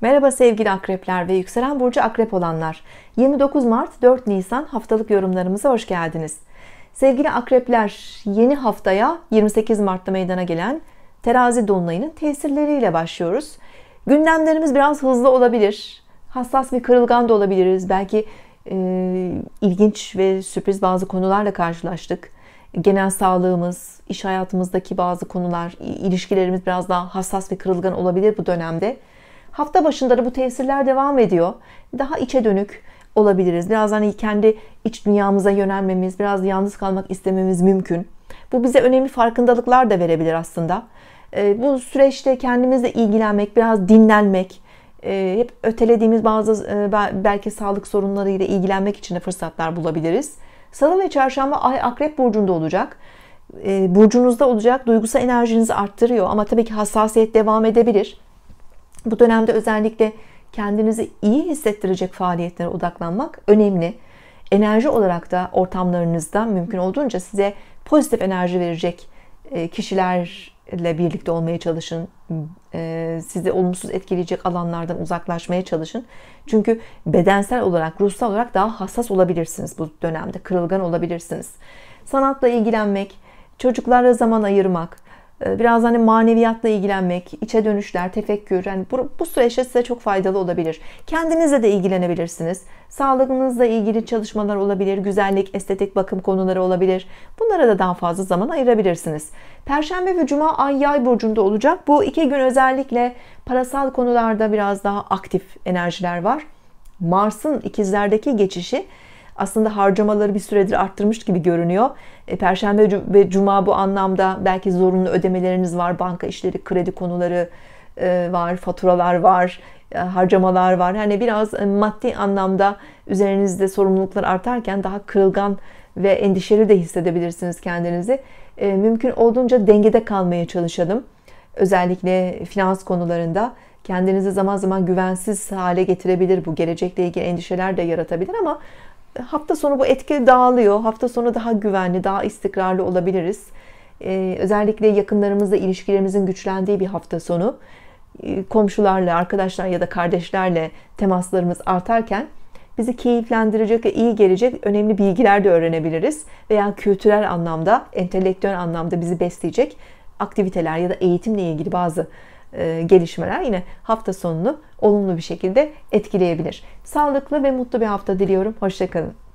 Merhaba sevgili akrepler ve yükselen burcu akrep olanlar. 29 Mart 4 Nisan haftalık yorumlarımıza hoş geldiniz. Sevgili akrepler yeni haftaya 28 Mart'ta meydana gelen terazi dolunayının tesirleriyle başlıyoruz. Gündemlerimiz biraz hızlı olabilir. Hassas ve kırılgan da olabiliriz. Belki e, ilginç ve sürpriz bazı konularla karşılaştık. Genel sağlığımız, iş hayatımızdaki bazı konular, ilişkilerimiz biraz daha hassas ve kırılgan olabilir bu dönemde. Hafta başında da bu tesirler devam ediyor. Daha içe dönük olabiliriz. Biraz hani kendi iç dünyamıza yönelmemiz, biraz yalnız kalmak istememiz mümkün. Bu bize önemli farkındalıklar da verebilir aslında. Ee, bu süreçte kendimizle ilgilenmek, biraz dinlenmek, e, hep ötelediğimiz bazı e, belki sağlık sorunlarıyla ilgilenmek için de fırsatlar bulabiliriz. Salı ve çarşamba ay akrep burcunda olacak. E, burcunuzda olacak. Duygusal enerjinizi arttırıyor ama tabii ki hassasiyet devam edebilir. Bu dönemde özellikle kendinizi iyi hissettirecek faaliyetlere odaklanmak önemli. Enerji olarak da ortamlarınızda mümkün olduğunca size pozitif enerji verecek e, kişilerle birlikte olmaya çalışın. E, sizi olumsuz etkileyecek alanlardan uzaklaşmaya çalışın. Çünkü bedensel olarak, ruhsal olarak daha hassas olabilirsiniz bu dönemde. Kırılgan olabilirsiniz. Sanatla ilgilenmek, çocuklara zaman ayırmak, ee, biraz hani maneviyatla ilgilenmek, içe dönüşler, tefekkür yani bu, bu süreçte size çok faydalı olabilir. Kendinizle de ilgilenebilirsiniz. Sağlığınızla ilgili çalışmalar olabilir, güzellik, estetik bakım konuları olabilir. Bunlara da daha fazla zaman ayırabilirsiniz. Perşembe ve cuma ay yay burcunda olacak. Bu iki gün özellikle parasal konularda biraz daha aktif enerjiler var. Mars'ın ikizlerdeki geçişi aslında harcamaları bir süredir arttırmış gibi görünüyor. E, Perşembe ve Cuma bu anlamda belki zorunlu ödemeleriniz var, banka işleri, kredi konuları e, var, faturalar var, e, harcamalar var. Yani biraz maddi anlamda üzerinizde sorumluluklar artarken daha kırılgan ve endişeli de hissedebilirsiniz kendinizi. Mümkün olduğunca dengede kalmaya çalışalım. Özellikle finans konularında kendinizi zaman zaman güvensiz hale getirebilir bu. Gelecekle ilgili endişeler de yaratabilir ama hafta sonu bu etki dağılıyor. Hafta sonu daha güvenli, daha istikrarlı olabiliriz. Ee, özellikle yakınlarımızla ilişkilerimizin güçlendiği bir hafta sonu. E, komşularla, arkadaşlar ya da kardeşlerle temaslarımız artarken bizi keyiflendirecek ve iyi gelecek önemli bilgiler de öğrenebiliriz. Veya kültürel anlamda, entelektüel anlamda bizi besleyecek aktiviteler ya da eğitimle ilgili bazı e, gelişmeler yine hafta sonunu olumlu bir şekilde etkileyebilir. Sağlıklı ve mutlu bir hafta diliyorum. Hoşçakalın.